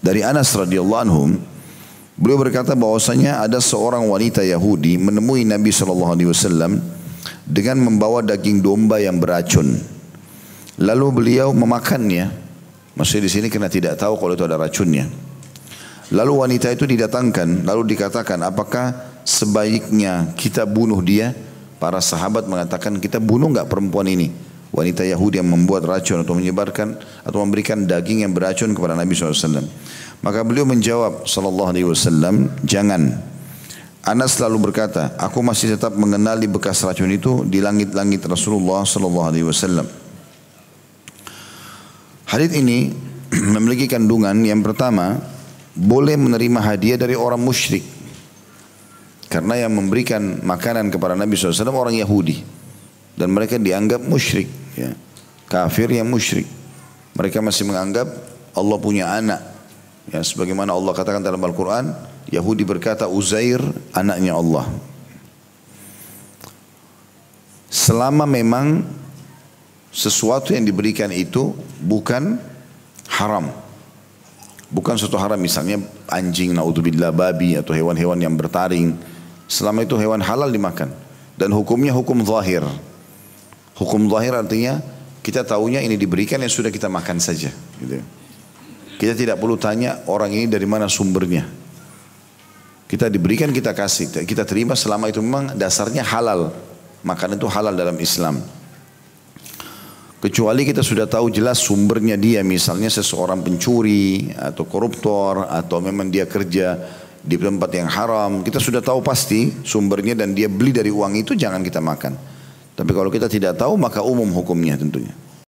Dari Anas radhiyallahu anhu, beliau berkata bahwasanya ada seorang wanita Yahudi menemui Nabi sallallahu alaihi wasallam dengan membawa daging domba yang beracun. Lalu beliau memakannya. Masih di sini kena tidak tahu kalau itu ada racunnya. Lalu wanita itu didatangkan, lalu dikatakan, apakah sebaiknya kita bunuh dia? Para sahabat mengatakan, kita bunuh nggak perempuan ini? wanita Yahudi yang membuat racun atau menyebarkan atau memberikan daging yang beracun kepada Nabi SAW. Maka beliau menjawab Sallallahu Alaihi Wasallam, jangan. Anas selalu berkata, aku masih tetap mengenali bekas racun itu di langit-langit Rasulullah Sallallahu Alaihi Wasallam. Hadis ini memiliki kandungan yang pertama, boleh menerima hadiah dari orang musyrik. Karena yang memberikan makanan kepada Nabi SAW orang Yahudi. Dan mereka dianggap musyrik ya. kafir yang musyrik. Mereka masih menganggap Allah punya anak. Ya, sebagaimana Allah katakan dalam Al-Quran, Yahudi berkata Uzair anaknya Allah. Selama memang sesuatu yang diberikan itu bukan haram. Bukan suatu haram misalnya anjing, naudzubillah babi atau hewan-hewan yang bertaring. Selama itu hewan halal dimakan. Dan hukumnya hukum zahir. Hukum zahir artinya kita tahunya ini diberikan yang sudah kita makan saja. Gitu. Ya. Kita tidak perlu tanya orang ini dari mana sumbernya. Kita diberikan kita kasih, kita terima selama itu memang dasarnya halal. Makanan itu halal dalam Islam. Kecuali kita sudah tahu jelas sumbernya dia misalnya seseorang pencuri atau koruptor atau memang dia kerja di tempat yang haram. Kita sudah tahu pasti sumbernya dan dia beli dari uang itu jangan kita makan. Tapi kalau kita tidak tahu maka umum hukumnya tentunya.